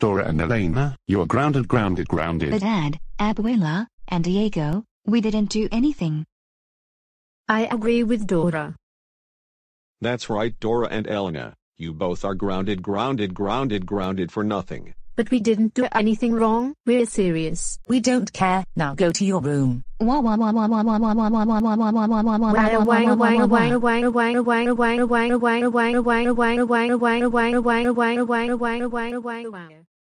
Dora and Elena, you're grounded, grounded, grounded. But Dad, Abuela, and Diego, we didn't do anything. I agree with Dora. That's right, Dora and Elena. You both are grounded, grounded, grounded, grounded for nothing. But we didn't do anything wrong. We're serious. We don't care. Now go to your room.